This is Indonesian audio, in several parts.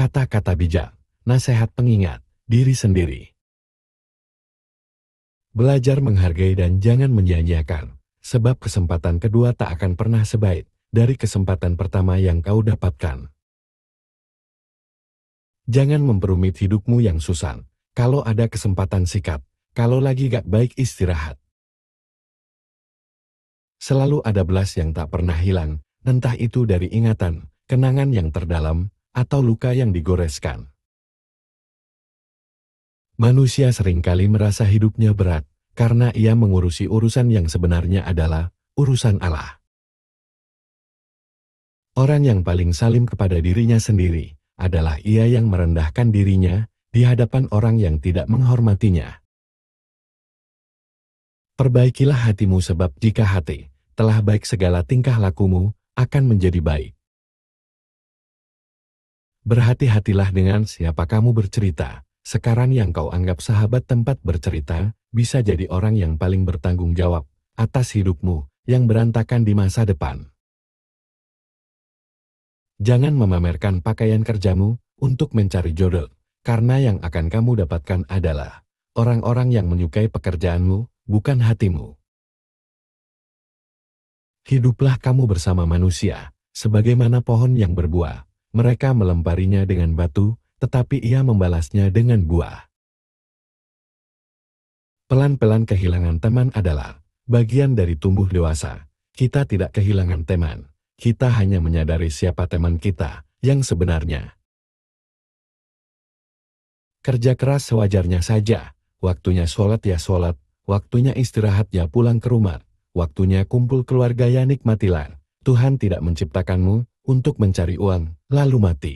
kata-kata bijak, nasihat pengingat, diri sendiri. Belajar menghargai dan jangan menyanyiakan, sebab kesempatan kedua tak akan pernah sebaik dari kesempatan pertama yang kau dapatkan. Jangan memperumit hidupmu yang susah. Kalau ada kesempatan sikat, kalau lagi gak baik istirahat. Selalu ada belas yang tak pernah hilang, entah itu dari ingatan, kenangan yang terdalam, atau luka yang digoreskan. Manusia seringkali merasa hidupnya berat karena ia mengurusi urusan yang sebenarnya adalah urusan Allah. Orang yang paling salim kepada dirinya sendiri adalah ia yang merendahkan dirinya di hadapan orang yang tidak menghormatinya. Perbaikilah hatimu sebab jika hati telah baik segala tingkah lakumu akan menjadi baik. Berhati-hatilah dengan siapa kamu bercerita. Sekarang yang kau anggap sahabat tempat bercerita, bisa jadi orang yang paling bertanggung jawab atas hidupmu yang berantakan di masa depan. Jangan memamerkan pakaian kerjamu untuk mencari jodoh, karena yang akan kamu dapatkan adalah orang-orang yang menyukai pekerjaanmu, bukan hatimu. Hiduplah kamu bersama manusia, sebagaimana pohon yang berbuah, mereka melemparinya dengan batu, tetapi ia membalasnya dengan buah. Pelan-pelan kehilangan teman adalah bagian dari tumbuh dewasa. Kita tidak kehilangan teman, kita hanya menyadari siapa teman kita yang sebenarnya. Kerja keras sewajarnya saja, waktunya sholat ya sholat, waktunya istirahat ya pulang ke rumah, waktunya kumpul keluarga ya nikmatilah. Tuhan tidak menciptakanmu untuk mencari uang, lalu mati.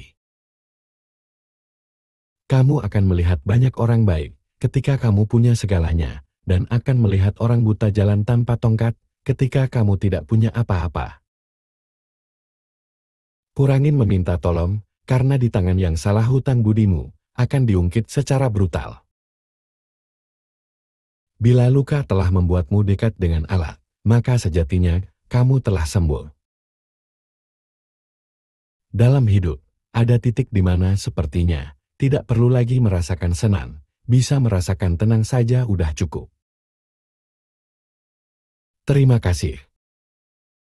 Kamu akan melihat banyak orang baik ketika kamu punya segalanya, dan akan melihat orang buta jalan tanpa tongkat ketika kamu tidak punya apa-apa. Kurangin meminta tolong, karena di tangan yang salah hutang budimu akan diungkit secara brutal. Bila luka telah membuatmu dekat dengan Allah, maka sejatinya kamu telah sembuh. Dalam hidup, ada titik di mana sepertinya tidak perlu lagi merasakan senang, bisa merasakan tenang saja udah cukup. Terima kasih.